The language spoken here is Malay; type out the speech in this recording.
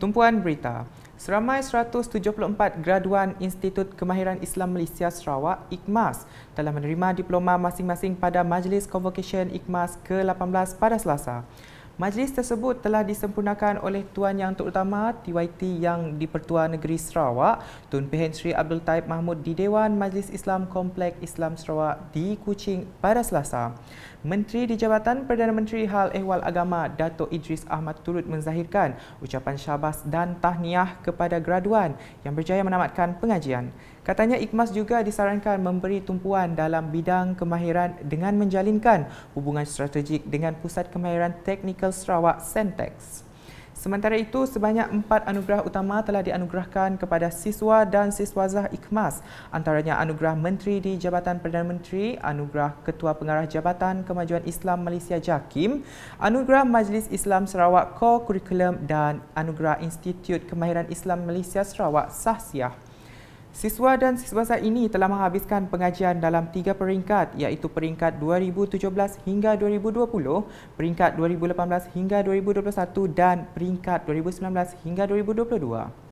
Tumpuan Berita Seramai 174 graduan Institut Kemahiran Islam Malaysia Sarawak, IKMAS, telah menerima diploma masing-masing pada Majlis Convocation IKMAS ke-18 pada Selasa. Majlis tersebut telah disempurnakan oleh Tuan Yang Terutama TYT Yang Dipertua Negeri Sarawak, Tun Pihen Sri Abdul Taib Mahmud di Dewan Majlis Islam Komplek Islam Sarawak di Kuching pada Selasa. Menteri di Jabatan Perdana Menteri Hal Ehwal Agama Dato' Idris Ahmad turut menzahirkan ucapan syabas dan tahniah kepada graduan yang berjaya menamatkan pengajian. Katanya Ikmas juga disarankan memberi tumpuan dalam bidang kemahiran dengan menjalinkan hubungan strategik dengan Pusat Kemahiran Teknikal Sarawak Sentex. Sementara itu, sebanyak empat anugerah utama telah dianugerahkan kepada siswa dan siswazah ikhmas. Antaranya anugerah Menteri di Jabatan Perdana Menteri, anugerah Ketua Pengarah Jabatan Kemajuan Islam Malaysia JAKIM, anugerah Majlis Islam Sarawak Co-Curriculum dan anugerah Institut Kemahiran Islam Malaysia Sarawak SAHSIAH. Siswa dan siswa saat ini telah menghabiskan pengajian dalam tiga peringkat iaitu peringkat 2017 hingga 2020, peringkat 2018 hingga 2021 dan peringkat 2019 hingga 2022.